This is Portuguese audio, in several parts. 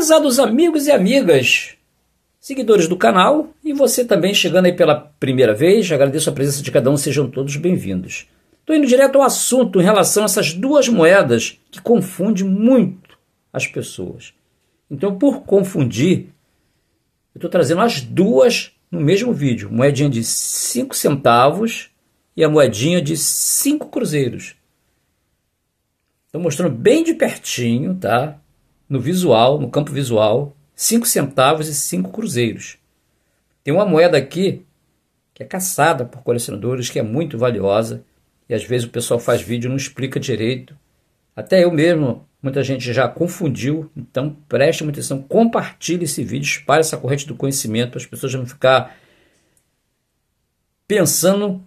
Prezados amigos e amigas, seguidores do canal e você também chegando aí pela primeira vez, agradeço a presença de cada um, sejam todos bem-vindos. Estou indo direto ao assunto em relação a essas duas moedas que confunde muito as pessoas. Então, por confundir, eu estou trazendo as duas no mesmo vídeo, moedinha de 5 centavos e a moedinha de 5 cruzeiros. Estou mostrando bem de pertinho, tá? no visual, no campo visual, 5 centavos e 5 cruzeiros. Tem uma moeda aqui que é caçada por colecionadores, que é muito valiosa, e às vezes o pessoal faz vídeo e não explica direito. Até eu mesmo, muita gente já confundiu, então preste muita atenção, compartilhe esse vídeo, espalhe essa corrente do conhecimento para as pessoas não ficar pensando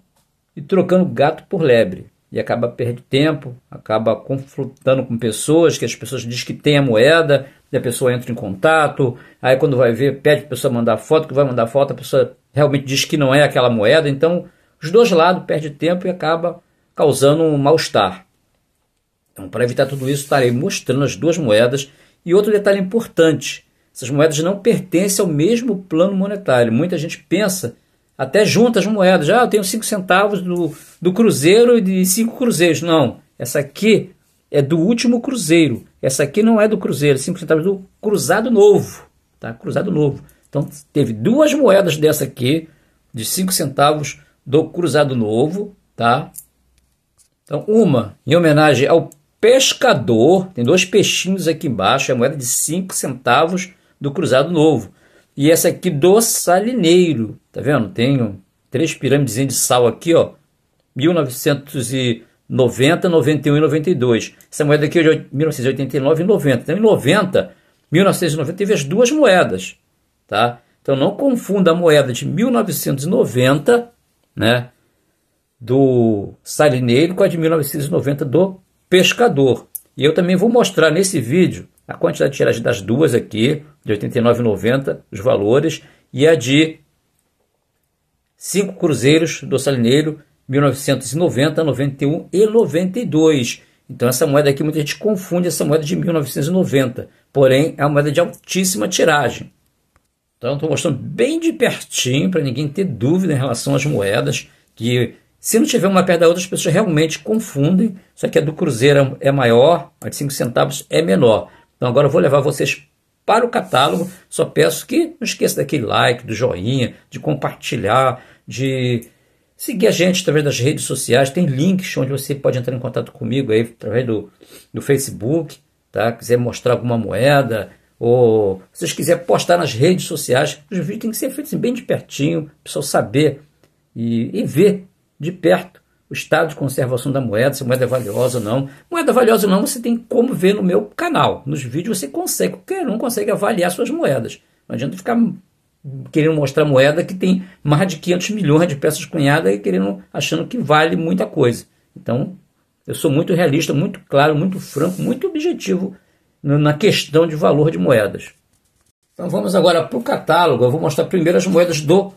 e trocando gato por lebre e acaba perdendo tempo, acaba confrontando com pessoas que as pessoas dizem que tem a moeda, e a pessoa entra em contato, aí quando vai ver, pede para a pessoa mandar foto, que vai mandar foto, a pessoa realmente diz que não é aquela moeda, então os dois lados perde tempo e acaba causando um mal-estar. Então, para evitar tudo isso, estarei mostrando as duas moedas. E outro detalhe importante: essas moedas não pertencem ao mesmo plano monetário. Muita gente pensa até juntas as moedas. Ah, eu tenho cinco centavos do, do cruzeiro e de cinco cruzeiros. Não, essa aqui é do último cruzeiro. Essa aqui não é do cruzeiro, cinco centavos do cruzado novo. Tá? Cruzado novo. Então teve duas moedas dessa aqui, de cinco centavos do cruzado novo. tá? Então uma em homenagem ao pescador, tem dois peixinhos aqui embaixo, é moeda de cinco centavos do cruzado novo. E essa aqui do salineiro, tá vendo? Tenho três pirâmides de sal aqui, ó. 1990, 91 e 92. Essa moeda aqui é de 1989 e 90. Então, em 90, 1990 teve as duas moedas, tá? Então, não confunda a moeda de 1990, né, do salineiro com a de 1990 do pescador. E eu também vou mostrar nesse vídeo a quantidade de tiragem das duas aqui, de 89,90, os valores, e a de cinco cruzeiros do Salineiro, 1990, 91 e 92. Então essa moeda aqui, muita gente confunde essa moeda de 1990, porém é uma moeda de altíssima tiragem. Então estou mostrando bem de pertinho para ninguém ter dúvida em relação às moedas que se não tiver uma perto da outra, as pessoas realmente confundem. Só que a do Cruzeiro é maior, a de 5 centavos é menor. Então agora eu vou levar vocês para o catálogo. Só peço que não esqueça daquele like, do joinha, de compartilhar, de seguir a gente através das redes sociais. Tem links onde você pode entrar em contato comigo aí através do, do Facebook, tá? Quiser mostrar alguma moeda ou se vocês quiserem postar nas redes sociais, os vídeos têm que ser feitos bem de pertinho, para o pessoal saber e, e ver de perto o estado de conservação da moeda, se a moeda é valiosa ou não. Moeda valiosa ou não, você tem como ver no meu canal. Nos vídeos você consegue, qualquer um consegue avaliar suas moedas. Não adianta ficar querendo mostrar moeda que tem mais de 500 milhões de peças cunhadas e querendo, achando que vale muita coisa. Então, eu sou muito realista, muito claro, muito franco, muito objetivo na questão de valor de moedas. Então vamos agora para o catálogo. Eu vou mostrar primeiro as moedas do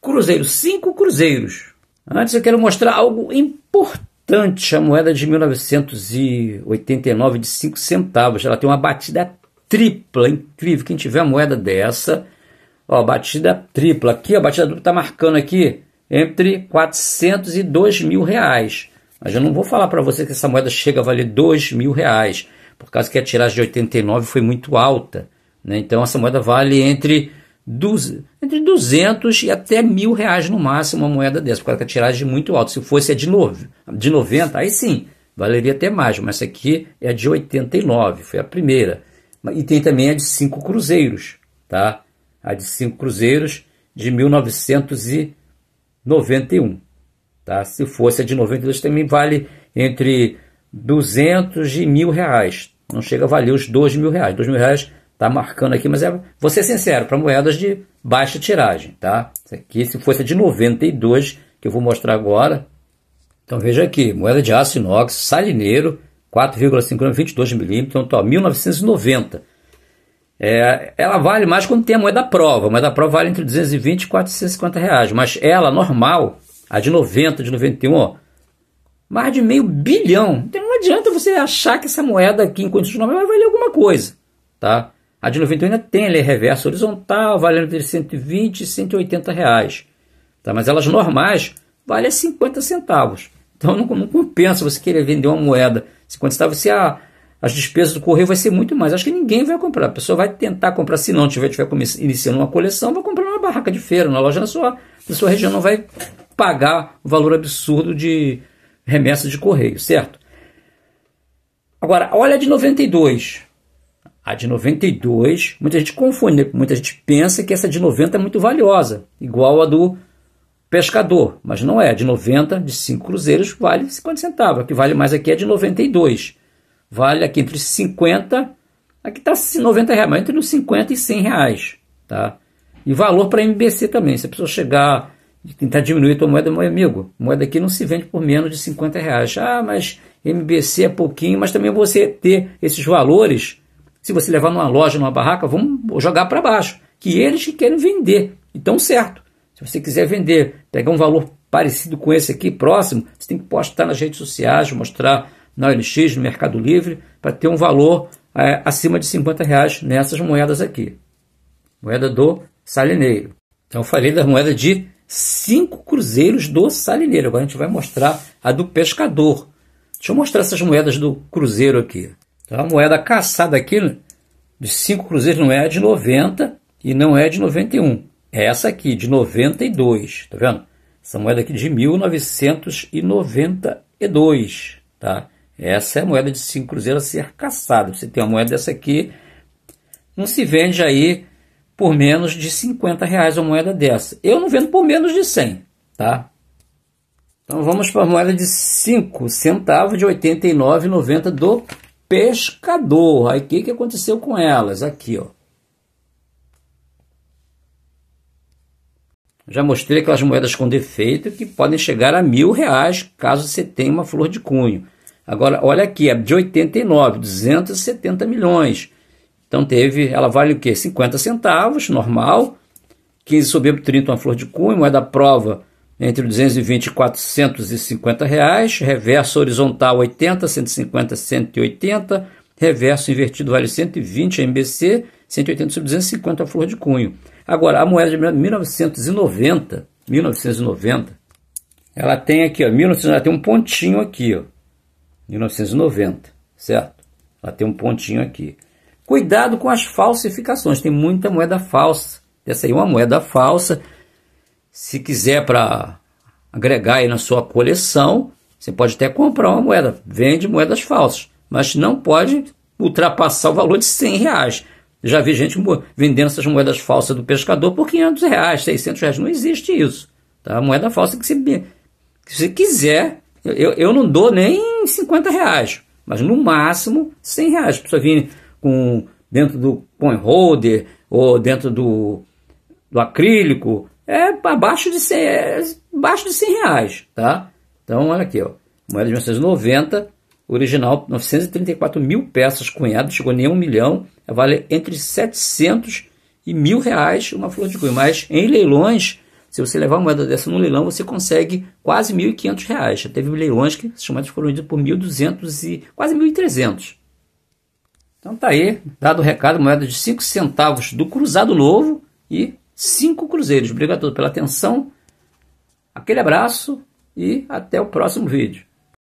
Cruzeiro. Cinco Cruzeiros. Antes é eu quero mostrar algo importante. A moeda de 1989 de 5 centavos, ela tem uma batida tripla, incrível. Quem tiver moeda dessa, ó, batida tripla aqui, a batida dupla está marcando aqui entre e dois mil reais. Mas eu não vou falar para você que essa moeda chega a valer 2 mil reais, por causa que a tiragem de 89 foi muito alta. Né? Então essa moeda vale entre dos, entre 200 e até mil reais no máximo uma moeda dessa, porque ela tem tiragem é muito alta. Se fosse a de, novo, de 90, aí sim, valeria até mais, mas essa aqui é a de 89, foi a primeira. E tem também a de 5 cruzeiros, tá? A de 5 cruzeiros de 1991, tá? Se fosse a de 92 também vale entre 200 e mil reais. Não chega a valer os 2 mil reais. 2 mil reais tá marcando aqui, mas é, vou ser sincero, para moedas de baixa tiragem, tá? Isso aqui, se fosse de 92, que eu vou mostrar agora. Então veja aqui, moeda de aço inox, salineiro, 4,5 22 milímetros, então tá, 1990. É, ela vale mais quando tem a moeda prova, a moeda prova vale entre 220 e 450 reais, mas ela normal, a de 90, de 91, ó, mais de meio bilhão. Então não adianta você achar que essa moeda aqui, em condições nome vai valer alguma coisa, tá? A de 91 ainda tem ali reverso horizontal, valendo entre 120 e 180 reais. Tá? Mas elas normais valem 50 centavos. Então não, não compensa você querer vender uma moeda 50 centavos. Se ah, as despesas do correio vai ser muito mais. Acho que ninguém vai comprar. A pessoa vai tentar comprar. Se não tiver, tiver iniciando uma coleção, vai comprar numa barraca de feira, na loja na sua, na sua região. Não vai pagar o valor absurdo de remessa de correio, certo? Agora, olha a de 92. A de 92, muita gente confunde, muita gente pensa que essa de 90 é muito valiosa, igual a do pescador, mas não é. A de 90, de 5 cruzeiros, vale 50 centavos. A que vale mais aqui é de 92. Vale aqui entre 50, aqui está 90 reais, mas entre os 50 e 100 reais. Tá? E valor para MBC também. Se a pessoa chegar e tentar diminuir a tua moeda, meu amigo, moeda aqui não se vende por menos de 50 reais. Ah, mas MBC é pouquinho, mas também você ter esses valores se você levar numa loja, numa barraca, vão jogar para baixo, que eles que querem vender. Então, certo. Se você quiser vender, pegar um valor parecido com esse aqui, próximo, você tem que postar nas redes sociais, mostrar na OLX, no Mercado Livre, para ter um valor é, acima de 50 reais nessas moedas aqui. Moeda do salineiro. Então, eu falei da moeda de cinco cruzeiros do salineiro. Agora a gente vai mostrar a do pescador. Deixa eu mostrar essas moedas do cruzeiro aqui. Então é a moeda caçada aqui né? de 5 cruzeiros não é a de 90 e não é de 91. É essa aqui, de 92, tá vendo? Essa moeda aqui de 1992, tá? Essa é a moeda de 5 cruzeiros a ser caçada. Você tem uma moeda dessa aqui, não se vende aí por menos de 50 reais uma moeda dessa. Eu não vendo por menos de 100, tá? Então vamos para a moeda de 5 centavos de 89,90 do pescador. Aí o que, que aconteceu com elas? Aqui, ó. Já mostrei aquelas moedas com defeito que podem chegar a mil reais caso você tenha uma flor de cunho. Agora, olha aqui, é de 89, 270 milhões. Então teve, ela vale o quê? 50 centavos, normal. 15 sobre 30, uma flor de cunho, moeda prova entre 220 e 450 reais, reverso horizontal 80, 150, 180, reverso invertido vale 120 MBC, 180 sobre 250 a flor de cunho. Agora, a moeda de 1990, 1990, ela tem aqui, ó, 1990, ela tem um pontinho aqui, ó, 1990, certo? Ela tem um pontinho aqui. Cuidado com as falsificações, tem muita moeda falsa. Essa aí é uma moeda falsa se quiser para agregar aí na sua coleção, você pode até comprar uma moeda, vende moedas falsas, mas não pode ultrapassar o valor de 100 reais. Já vi gente vendendo essas moedas falsas do pescador por 500 reais, 600 reais, não existe isso. Tá? A moeda falsa que você, que você quiser, eu, eu não dou nem 50 reais, mas no máximo 100 reais. A pessoa vir com, dentro do coin holder ou dentro do, do acrílico, é abaixo de 100, é abaixo de 100 reais, tá? Então, olha aqui, ó, moeda de 1990, original 934 mil peças cunhadas, chegou nem um milhão, vale entre 700 e mil reais uma flor de cunho, mas em leilões, se você levar uma moeda dessa no leilão, você consegue quase 1.500 reais. Já teve leilões que chamados foram vendidos por 1.200 e quase 1.300. Então tá aí, dado o recado, moeda de 5 centavos do Cruzado Novo e cinco cruzeiros. Obrigado a todos pela atenção, aquele abraço e até o próximo vídeo.